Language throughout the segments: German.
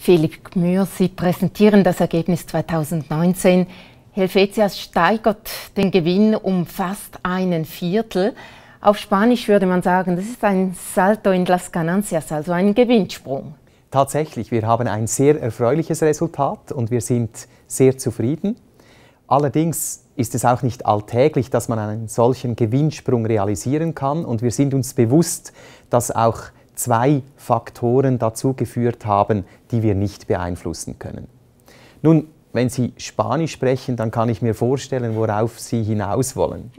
Philipp Gmür. Sie präsentieren das Ergebnis 2019. Helvetias steigert den Gewinn um fast einen Viertel. Auf Spanisch würde man sagen, das ist ein Salto in las Ganancias, also ein Gewinnsprung. Tatsächlich, wir haben ein sehr erfreuliches Resultat und wir sind sehr zufrieden. Allerdings ist es auch nicht alltäglich, dass man einen solchen Gewinnsprung realisieren kann und wir sind uns bewusst, dass auch zwei Faktoren dazu geführt haben, die wir nicht beeinflussen können. Nun, wenn Sie Spanisch sprechen, dann kann ich mir vorstellen, worauf Sie hinaus wollen.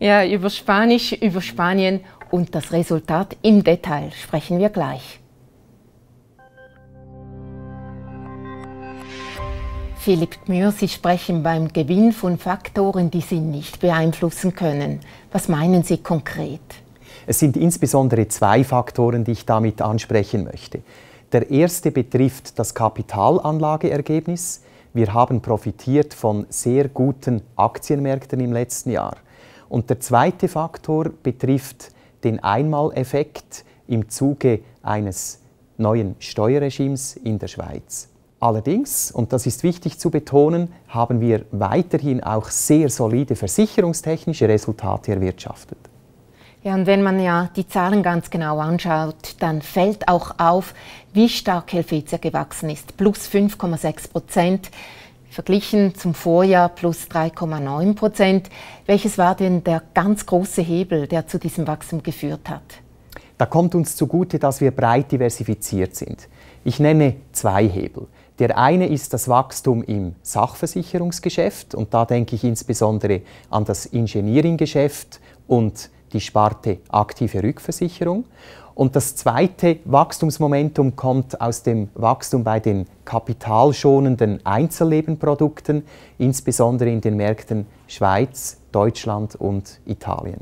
Ja, über Spanisch, über Spanien und das Resultat im Detail sprechen wir gleich. Philipp Mühr, Sie sprechen beim Gewinn von Faktoren, die Sie nicht beeinflussen können. Was meinen Sie konkret? Es sind insbesondere zwei Faktoren, die ich damit ansprechen möchte. Der erste betrifft das Kapitalanlageergebnis. Wir haben profitiert von sehr guten Aktienmärkten im letzten Jahr. Und der zweite Faktor betrifft den Einmaleffekt im Zuge eines neuen Steuerregimes in der Schweiz. Allerdings, und das ist wichtig zu betonen, haben wir weiterhin auch sehr solide versicherungstechnische Resultate erwirtschaftet. Ja, und wenn man ja die Zahlen ganz genau anschaut, dann fällt auch auf, wie stark Helvetia gewachsen ist. Plus 5,6 Prozent, verglichen zum Vorjahr plus 3,9 Prozent. Welches war denn der ganz große Hebel, der zu diesem Wachstum geführt hat? Da kommt uns zugute, dass wir breit diversifiziert sind. Ich nenne zwei Hebel. Der eine ist das Wachstum im Sachversicherungsgeschäft und da denke ich insbesondere an das Engineeringgeschäft und die Sparte aktive Rückversicherung. Und das zweite Wachstumsmomentum kommt aus dem Wachstum bei den kapitalschonenden Einzellebenprodukten, insbesondere in den Märkten Schweiz, Deutschland und Italien.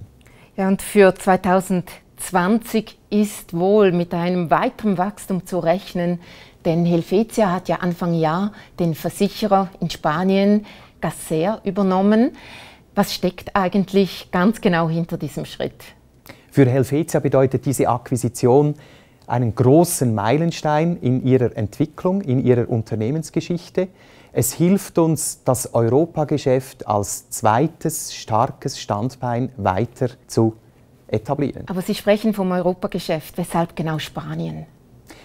Ja, und für 2020 ist wohl mit einem weiteren Wachstum zu rechnen, denn Helvetia hat ja Anfang Jahr den Versicherer in Spanien Gasser übernommen. Was steckt eigentlich ganz genau hinter diesem Schritt? Für Helvetia bedeutet diese Akquisition einen großen Meilenstein in ihrer Entwicklung, in ihrer Unternehmensgeschichte. Es hilft uns, das Europageschäft als zweites starkes Standbein weiter zu etablieren. Aber Sie sprechen vom Europageschäft. Weshalb genau Spanien?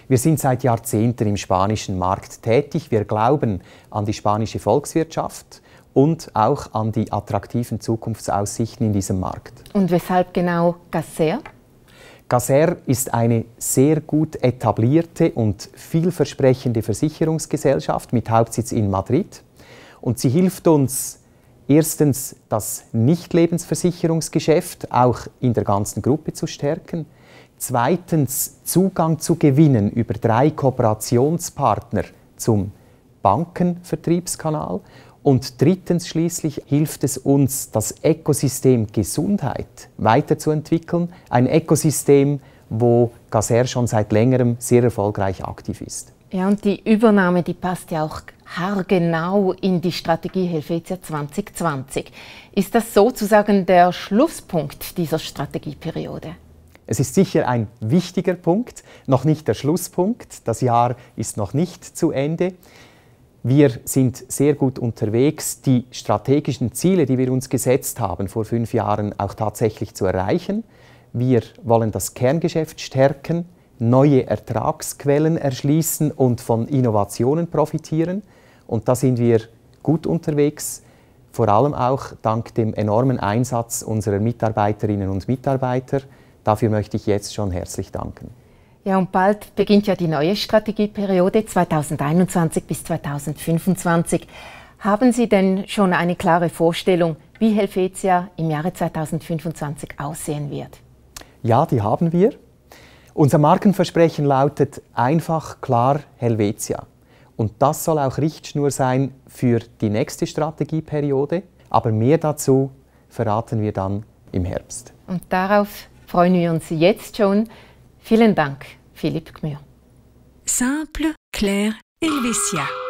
Wir sind seit Jahrzehnten im spanischen Markt tätig. Wir glauben an die spanische Volkswirtschaft und auch an die attraktiven Zukunftsaussichten in diesem Markt. Und weshalb genau Gasser? Gasser ist eine sehr gut etablierte und vielversprechende Versicherungsgesellschaft mit Hauptsitz in Madrid. Und sie hilft uns erstens, das Nichtlebensversicherungsgeschäft auch in der ganzen Gruppe zu stärken. Zweitens, Zugang zu gewinnen über drei Kooperationspartner zum Bankenvertriebskanal und drittens schließlich hilft es uns, das Ökosystem Gesundheit weiterzuentwickeln. Ein Ökosystem, wo Caser schon seit längerem sehr erfolgreich aktiv ist. Ja, und die Übernahme, die passt ja auch haargenau in die Strategie Helvetia 2020. Ist das sozusagen der Schlusspunkt dieser Strategieperiode? Es ist sicher ein wichtiger Punkt, noch nicht der Schlusspunkt. Das Jahr ist noch nicht zu Ende. Wir sind sehr gut unterwegs, die strategischen Ziele, die wir uns gesetzt haben vor fünf Jahren, auch tatsächlich zu erreichen. Wir wollen das Kerngeschäft stärken, neue Ertragsquellen erschließen und von Innovationen profitieren. Und da sind wir gut unterwegs, vor allem auch dank dem enormen Einsatz unserer Mitarbeiterinnen und Mitarbeiter. Dafür möchte ich jetzt schon herzlich danken. Ja, und bald beginnt ja die neue Strategieperiode 2021 bis 2025. Haben Sie denn schon eine klare Vorstellung, wie Helvetia im Jahre 2025 aussehen wird? Ja, die haben wir. Unser Markenversprechen lautet einfach, klar, Helvetia. Und das soll auch Richtschnur sein für die nächste Strategieperiode. Aber mehr dazu verraten wir dann im Herbst. Und darauf freuen wir uns jetzt schon. Vielen Dank, Philippe Gmür. Simple, clair, Helvetia.